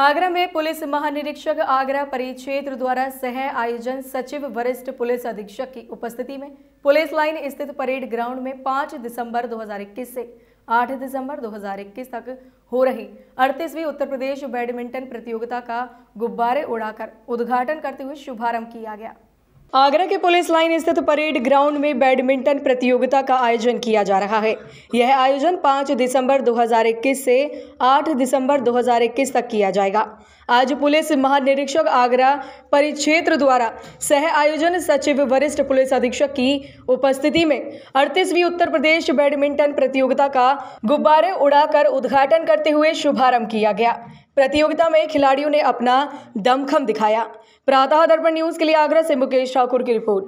आगरा में पुलिस महानिरीक्षक आगरा परिक्षेत्र द्वारा सह आयोजन सचिव वरिष्ठ पुलिस अधीक्षक की उपस्थिति में पुलिस लाइन स्थित परेड ग्राउंड में 5 दिसंबर 2021 से 8 दिसंबर 2021 तक हो रही 38वीं उत्तर प्रदेश बैडमिंटन प्रतियोगिता का गुब्बारे उड़ाकर उद्घाटन करते हुए शुभारंभ किया गया आगरा के पुलिस लाइन स्थित परेड ग्राउंड में बैडमिंटन प्रतियोगिता का आयोजन किया जा रहा है यह आयोजन 5 दिसंबर 2021 से 8 दिसंबर 2021 तक किया जाएगा आज पुलिस महानिरीक्षक आगरा परिक्षेत्र द्वारा सह आयोजन सचिव वरिष्ठ पुलिस अधीक्षक की उपस्थिति में अड़तीसवीं उत्तर प्रदेश बैडमिंटन प्रतियोगिता का गुब्बारे उड़ाकर उद्घाटन करते हुए शुभारंभ किया गया प्रतियोगिता में खिलाड़ियों ने अपना दमखम दिखाया प्रातः दर्पण न्यूज़ के लिए आगरा से मुकेश ठाकुर की रिपोर्ट